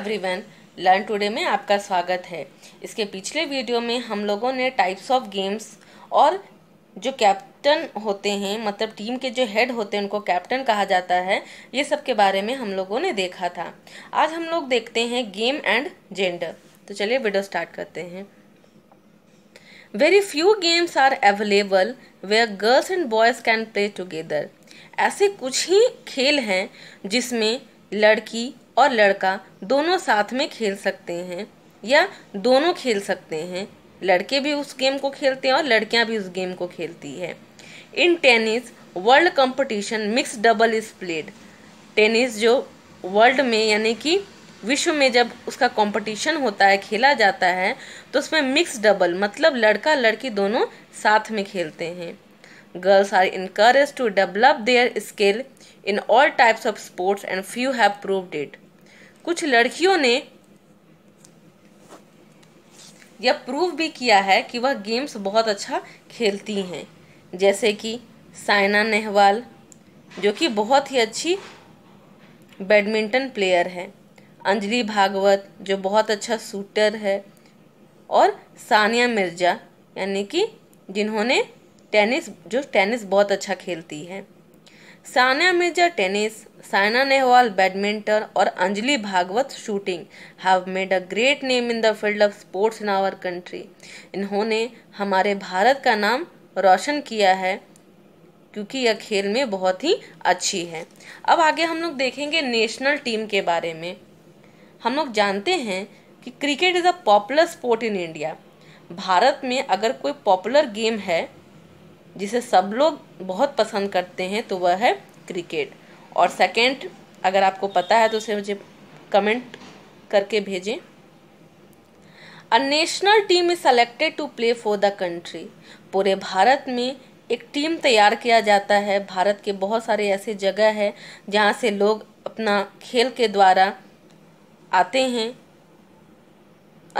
everyone learn today में आपका स्वागत है इसके पिछले वीडियो में हम लोगों ने टाइप्स ऑफ गेम्स और जो कैप्टन होते हैं मतलब टीम के जो हेड होते हैं उनको कैप्टन कहा जाता है ये सब के बारे में हम लोगों ने देखा था आज हम लोग देखते हैं गेम एंड जेंडर तो चलिए वीडियो स्टार्ट करते हैं very few games are available where girls and boys can play together ऐसे कुछ ही खेल हैं जिसमें लड़की और लड़का दोनों साथ में खेल सकते हैं या दोनों खेल सकते हैं लड़के भी उस गेम को खेलते हैं और लड़कियां भी उस गेम को खेलती है in tennis world competition mix double is played tennis जो वर्ल्ड में यानी कि विश्व में जब उसका कंपटीशन होता है खेला जाता है तो उसमें मिक्स डबल मतलब लड़का लड़की दोनों साथ में खेलते हैं girls are encourage to develop their skill in all types of sports and few have proved it कुछ लड़कियों ने यह प्रूव भी किया है कि वह गेम्स बहुत अच्छा खेलती हैं जैसे कि साइना नेहवाल जो कि बहुत ही अच्छी बैडमिंटन प्लेयर है अंजलि भागवत जो बहुत अच्छा शूटर है और सानिया मिर्ज़ा यानी कि जिन्होंने टेनिस जो टेनिस बहुत अच्छा खेलती है सानिया मिर्जा टेनिस साइना नेहवाल बैडमिंटन और Anjali Bhagwat shooting have made a great name in the field of sports in our country इन्होंने हमारे भारत का नाम रोशन किया है क्योंकि यह खेल में बहुत ही अच्छी है अब आगे हम लोग देखेंगे नेशनल टीम के बारे में हम लोग जानते हैं कि cricket is a popular sport in India Bharat में अगर कोई पॉपुलर गेम है जिसे सब लोग बहुत पसंद करते हैं तो वह है क्रिकेट और सेकंड अगर आपको पता है तो उसे मुझे कमेंट करके भेजें a national team is selected to play for the country पूरे भारत में एक टीम तैयार किया जाता है भारत के बहुत सारे ऐसे जगह है जहाँ से लोग अपना खेल के द्वारा आते हैं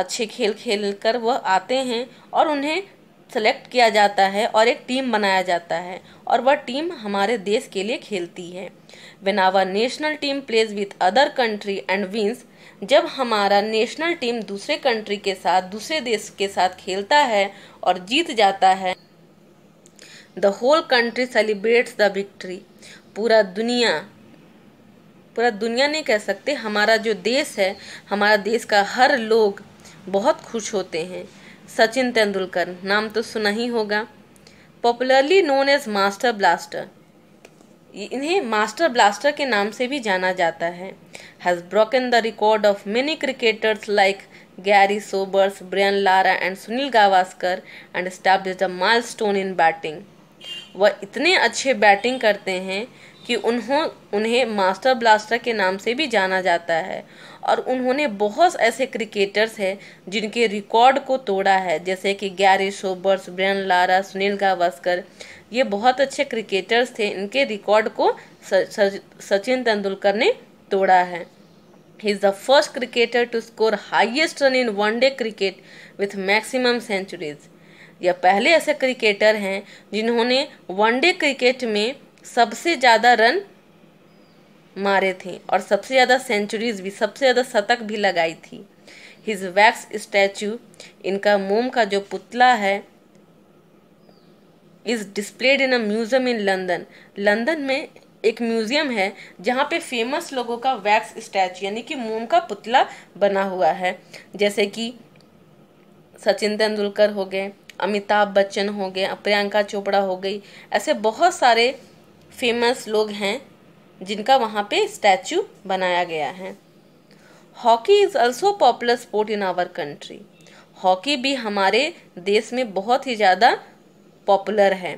अच्छे खेल खेल कर वह आते हैं और उन्हें सेलेक्ट किया जाता है और एक टीम बनाया जाता है और वह टीम हमारे देश के लिए खेलती है when our national team plays with other country and wins जब हमारा नेशनल टीम दूसरे कंट्री के साथ दूसरे देश के साथ खेलता है और जीत जाता है the whole country celebrates the victory पूरा दुनिया पूरा दुनिया नहीं कह सकते हमारा जो देश है हमारा देश का हर लोग बहुत खुश होते हैं सचिन तेंदुलकर नाम तो सुना ही होगा popularly known as master blaster इन्हें मास्टर ब्लास्टर के नाम से भी जाना जाता है has broken the record of many cricketers like Garry Sobers Brian Lara and Sunil Gavaskar and establish the milestone in batting वह इतने अच्छे बैटिंग करते हैं कि उन्हों उन्हें मास्टर ब्लास्टर के नाम से भी जाना जाता है और उन्होंने बहुत ऐसे क्रिकेटर्स हैं जिनके रिकॉर्ड को तोड़ा है जैसे कि Garry Sobers Brian Lara Sunil Gavaskar ये बहुत अच्छे क्रिकेटर्स थे इनके रिकॉर्ड को सचिन तेंदुलकर ने तोड़ा है he is the first cricketer to score highest run in one day cricket with maximum centuries यह पहले ऐसे क्रिकेटर हैं जिन्होंने वनडे क्रिकेट में सबसे ज़्यादा रन मारे थे और सबसे ज़्यादा सेंचुरीज भी सबसे ज़्यादा शतक भी लगाई थी हिज वैक्स स्टैचू इनका मोम का जो पुतला है is displayed in a museum in London London में एक म्यूज़ियम है जहाँ पे फेमस लोगों का वैक्स स्टैचू यानी कि मोम का पुतला बना हुआ है जैसे कि सचिन तेंदुलकर हो गए अमिताभ बच्चन हो गए प्रियंका चोपड़ा हो गई ऐसे बहुत सारे फेमस लोग हैं जिनका वहाँ पे स्टैचू बनाया गया है hockey is also popular sport in our country hockey भी हमारे देश में बहुत ही ज़्यादा पॉपुलर है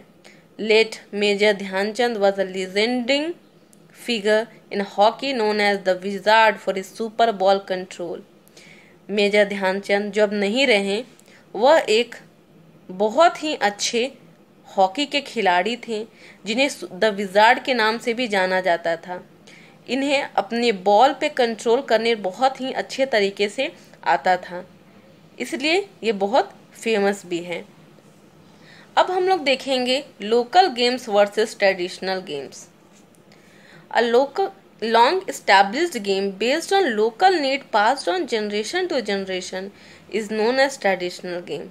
late Major Dhyan Chand was a legending figure in hockey known as the wizard for his super ball control Major Dhyan Chand जब नहीं रहे वह एक बहुत ही अच्छे हॉकी के खिलाड़ी थे जिन्हें द विजार्ड के नाम से भी जाना जाता था इन्हें अपने बॉल पे कंट्रोल करने बहुत ही अच्छे तरीके से आता था इसलिए ये बहुत फेमस भी है अब हम लोग देखेंगे local games versus traditional games a local long established game based on local need pass on generation to generation is known as traditional game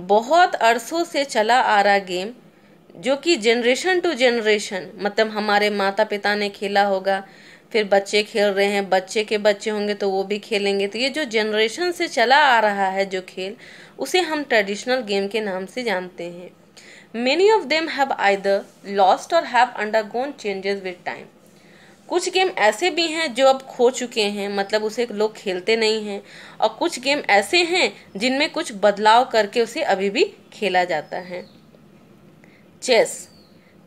बहुत अरसों से चला आ रहा गेम जो कि जनरेशन टू जनरेशन मतलब हमारे माता पिता ने खेला होगा फिर बच्चे खेल रहे हैं बच्चे के बच्चे होंगे तो वो भी खेलेंगे तो ये जो जनरेशन से चला आ रहा है जो खेल उसे हम ट्रेडिशनल गेम के नाम से जानते हैं many of them have lost और have undergone changes with time कुछ गेम ऐसे भी हैं जो अब खो चुके हैं मतलब उसे लोग खेलते नहीं हैं और कुछ गेम ऐसे हैं जिनमें कुछ बदलाव करके उसे अभी भी खेला जाता है chess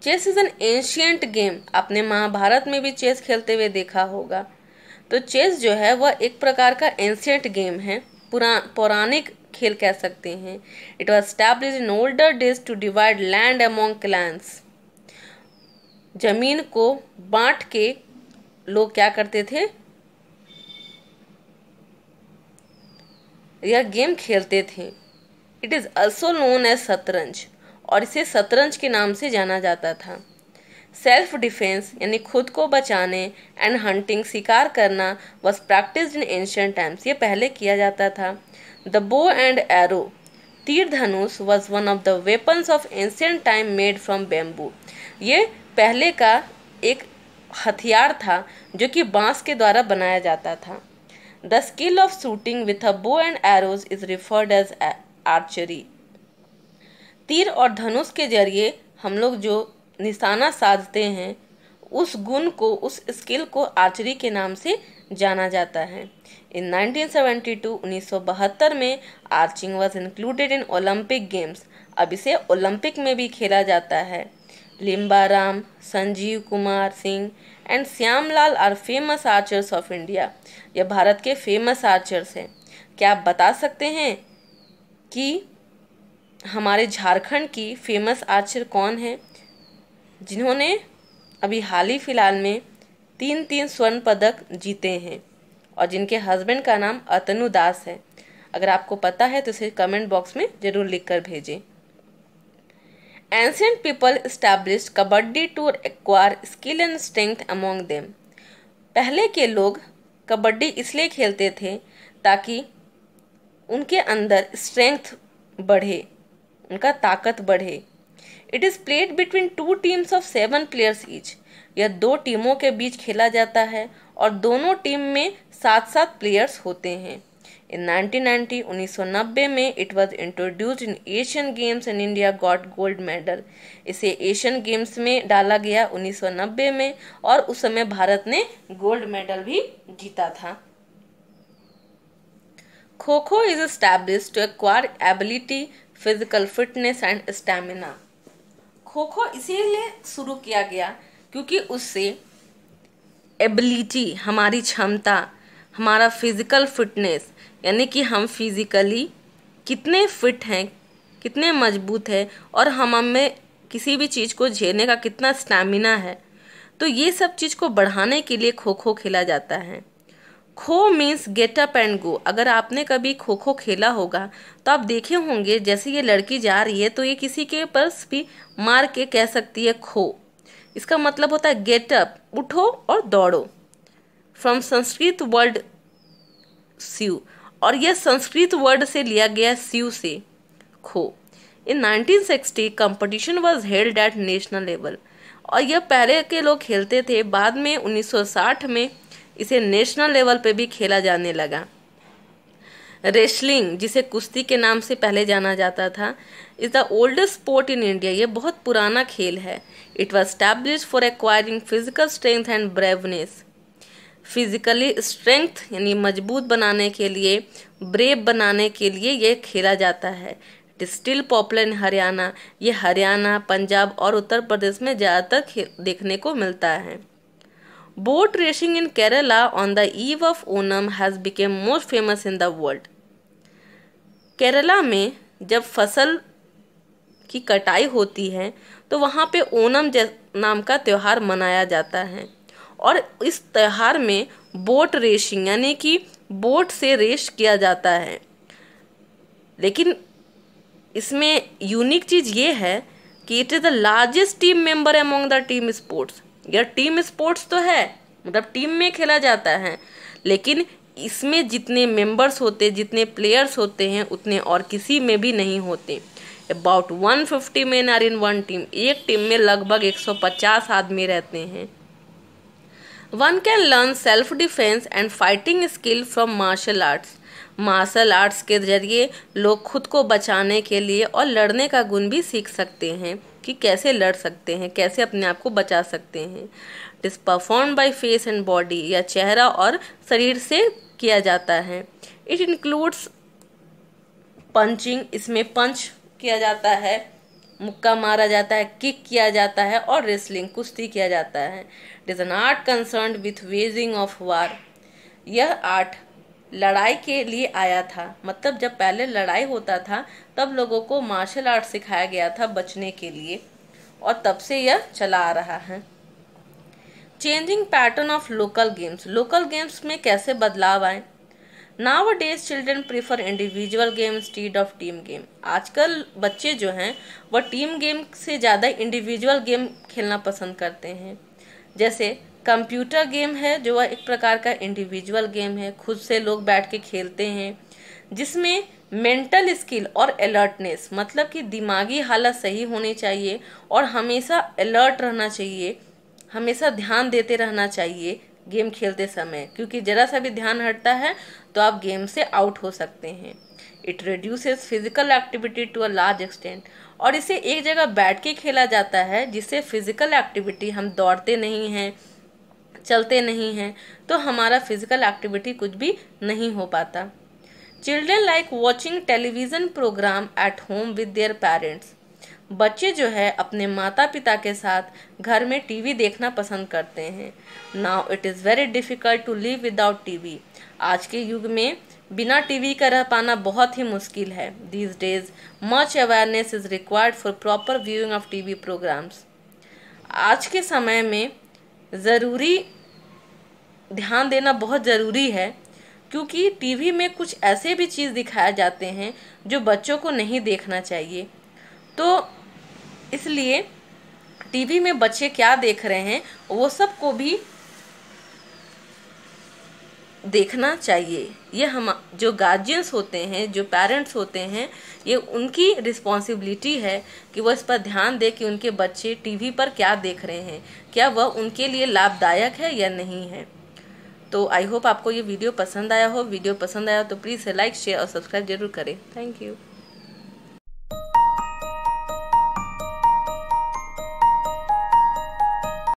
chess is an ancient game आपने महाभारत में भी चेस खेलते हुए देखा होगा तो चेस जो है वह एक प्रकार का एंशियंट गेम है पुरा पौराणिक खेल कह सकते हैं it was establish in older days to divide land among clans जमीन को बांट के लोग क्या करते थे यह गेम खेलते थे it is also known as shatranj और इसे शतरंज के नाम से जाना जाता था सेल्फ डिफेंस यानी खुद को बचाने एंड हंटिंग शिकार करना was practice in ancient times ये पहले किया जाता था द बो एंड एरो तीर धनुष was one of the weapons of ancient time made from bamboo ये पहले का एक हथियार था जो कि बांस के द्वारा बनाया जाता था the skill of shooting with a bow and arrows is referred as archery तीर और धनुष के जरिए हम लोग जो निशाना साधते हैं उस गुण को उस स्किल को आर्चरी के नाम से जाना जाता है इन 1972 1972 में arching was included in Olympic games अब इसे ओलंपिक में भी खेला जाता है Limbaram Sanjeev Kumar Singh and Shyamlal are famous archers of India यह भारत के फेमस आर्चर्स हैं क्या आप बता सकते हैं कि हमारे झारखंड की फेमस आर्चर कौन है जिन्होंने अभी हाल ही फिलहाल में तीन तीन स्वर्ण पदक जीते हैं और जिनके हस्बैंड का नाम अतनु दास है अगर आपको पता है तो इसे कमेंट बॉक्स में ज़रूर लिख कर भेजें Ancient people established kabaddi to acquire skill and strength among them पहले के लोग कबड्डी इसलिए खेलते थे ताकि उनके अंदर स्ट्रेंथ बढ़े उनका ताकत बढ़े it is played between two teams of seven players each यह दो टीमों के बीच खेला जाता है और दोनों टीम में सात सात प्लेयर्स होते हैं In 1990, 1990 में it was introduced in Asian games and India got gold medal इसे एशियन गेम्स में डाला गया 1990 में और उस समय भारत ने गोल्ड मेडल भी जीता था kho kho is establish to acquire ability physical fitness and stamina kho kho इसीलिए शुरू किया गया क्योंकि उससे एबिलिटी हमारी क्षमता हमारा फिज़िकल फिटनेस यानी कि हम फिज़िकली कितने फिट हैं कितने मजबूत हैं और हम हमें किसी भी चीज़ को झेलने का कितना स्टैमिना है तो ये सब चीज़ को बढ़ाने के लिए खो खो खेला जाता है kho means get up and go अगर आपने कभी खो खो खेला होगा तो आप देखे होंगे जैसे ये लड़की जा रही है तो ये किसी के पर्स भी मार के कह सकती है खो इसका मतलब होता है गेट अप उठो और दौड़ो फ्रॉम संस्कृत वर्ड स्यू और यह संस्कृत वर्ड से लिया गया स्यू से kho in 1960 competition was held at national level और यह पहले के लोग खेलते थे बाद में 1960 में इसे नेशनल लेवल पे भी खेला जाने लगा रेसलिंग जिसे कुश्ती के नाम से पहले जाना जाता था is the oldest sport in India ये बहुत पुराना खेल है it was establish for acquiring physical strength and braveness physically strength यानी मजबूत बनाने के लिए ब्रेव बनाने के लिए ये खेला जाता है स्टिल पॉपुलर इन हरियाणा ये हरियाणा पंजाब और उत्तर प्रदेश में ज़्यादातर देखने को मिलता है boat racing in Kerala on the eve of Onam has become most famous in the world Kerala में जब फसल की कटाई होती है तो वहाँ पे ओनम नाम का त्यौहार मनाया जाता है और इस त्यौहार में बोट रेसिंग यानी कि बोट से रेस किया जाता है लेकिन इसमें यूनिक चीज़ ये है कि it is the largest team member among the team sports यार टीम स्पोर्ट्स तो है मतलब टीम में खेला जाता है लेकिन इसमें जितने मेंबर्स होते जितने प्लेयर्स होते हैं उतने और किसी में भी नहीं होते about one fifty man are in one team एक टीम में लगभग एक सौ पचास आदमी रहते हैं one can learn self defence and fighting skill from martial arts martial arts के जरिए लोग खुद को बचाने के लिए और लड़ने का गुण भी सीख सकते हैं कि कैसे लड़ सकते हैं कैसे अपने आप को बचा सकते हैं it is perform by face and body या चेहरा और शरीर से किया जाता है इट इंक्लूड्स पंचिंग इसमें पंच किया जाता है मुक्का मारा जाता है किक किया जाता है और रेसलिंग कुश्ती किया जाता है it is an art concern with waging of war यह आर्ट लड़ाई के लिए आया था मतलब जब पहले लड़ाई होता था तब लोगों को मार्शल आर्ट सिखाया गया था बचने के लिए और तब से यह चला आ रहा है changing pattern of local games local games में कैसे बदलाव आए nowadays children prefer individual game instead of team game आजकल बच्चे जो हैं वह टीम गेम से ज़्यादा इंडिविजुअल गेम खेलना पसंद करते हैं जैसे कंप्यूटर गेम है जो वह एक प्रकार का इंडिविजुअल गेम है खुद से लोग बैठ के खेलते हैं जिसमें मेंटल स्किल और अलर्टनेस मतलब कि दिमागी हालत सही होनी चाहिए और हमेशा अलर्ट रहना चाहिए हमेशा ध्यान देते रहना चाहिए गेम खेलते समय क्योंकि ज़रा सा भी ध्यान हटता है तो आप गेम से आउट हो सकते हैं it reduces physical activity to a large extent और इसे एक जगह बैठ के खेला जाता है जिससे फिजिकल एक्टिविटी हम दौड़ते नहीं हैं चलते नहीं हैं तो हमारा फिजिकल एक्टिविटी कुछ भी नहीं हो पाता children like watching television programme at home with their parents बच्चे जो है अपने माता पिता के साथ घर में टीवी देखना पसंद करते हैं now it is very difficult to live without TV आज के युग में बिना टीवी का रह पाना बहुत ही मुश्किल है these days much awareness is required for proper viewing of TV programmes आज के समय में ज़रूरी ध्यान देना बहुत ज़रूरी है क्योंकि टीवी में कुछ ऐसे भी चीज़ दिखाए जाते हैं जो बच्चों को नहीं देखना चाहिए तो इसलिए टीवी में बच्चे क्या देख रहे हैं वो सब को भी देखना चाहिए ये हम जो गार्जियंस होते हैं जो पेरेंट्स होते हैं ये उनकी रिस्पॉन्सिबिलिटी है कि वह इस पर ध्यान दें कि उनके बच्चे टीवी पर क्या देख रहे हैं क्या वह उनके लिए लाभदायक है या नहीं है तो आई होप आपको ये वीडियो पसंद आया हो वीडियो पसंद आया तो प्लीज़ लाइक शेयर और सब्सक्राइब जरूर करें थैंक यू